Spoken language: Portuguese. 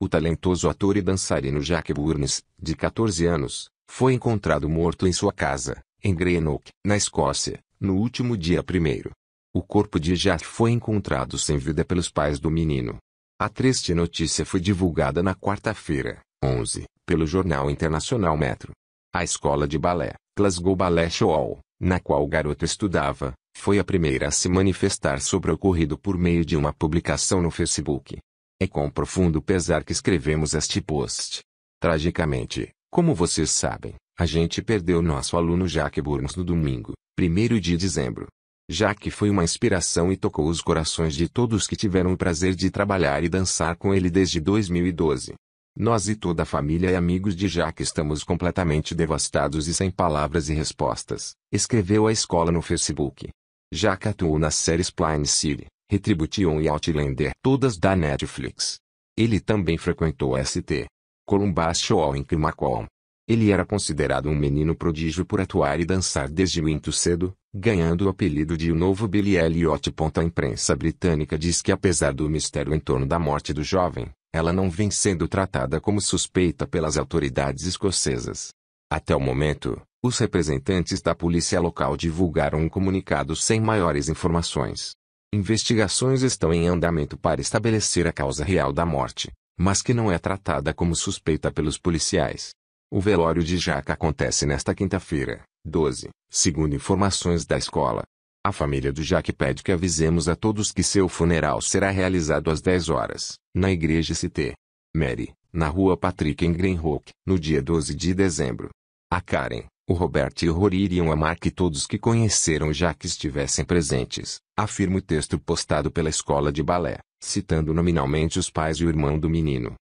O talentoso ator e dançarino Jack Burns, de 14 anos, foi encontrado morto em sua casa, em Greenock, na Escócia, no último dia primeiro. O corpo de Jack foi encontrado sem vida pelos pais do menino. A triste notícia foi divulgada na quarta-feira, 11, pelo jornal internacional Metro. A escola de balé, Glasgow Ballet Show, na qual o garoto estudava, foi a primeira a se manifestar sobre o ocorrido por meio de uma publicação no Facebook. É com profundo pesar que escrevemos este post. Tragicamente, como vocês sabem, a gente perdeu nosso aluno Jack Burns no domingo, 1 de dezembro. Jack foi uma inspiração e tocou os corações de todos que tiveram o prazer de trabalhar e dançar com ele desde 2012. Nós e toda a família e amigos de Jack estamos completamente devastados e sem palavras e respostas, escreveu a escola no Facebook. Jack atuou na série Spline City, Retribution e Outlander, todas da Netflix. Ele também frequentou St. Columbus Hall em Kilmacom. Ele era considerado um menino prodígio por atuar e dançar desde muito cedo, ganhando o apelido de o novo Billy Elliot. A imprensa britânica diz que apesar do mistério em torno da morte do jovem, ela não vem sendo tratada como suspeita pelas autoridades escocesas. Até o momento, os representantes da polícia local divulgaram um comunicado sem maiores informações. Investigações estão em andamento para estabelecer a causa real da morte, mas que não é tratada como suspeita pelos policiais. O velório de Jaca acontece nesta quinta-feira, 12, segundo informações da escola. A família do Jaque pede que avisemos a todos que seu funeral será realizado às 10 horas, na igreja CT. Mary, na rua Patrick em Greenhook, no dia 12 de dezembro. A Karen, o Roberto e o Rory iriam amar que todos que conheceram já que estivessem presentes, afirma o texto postado pela escola de balé, citando nominalmente os pais e o irmão do menino.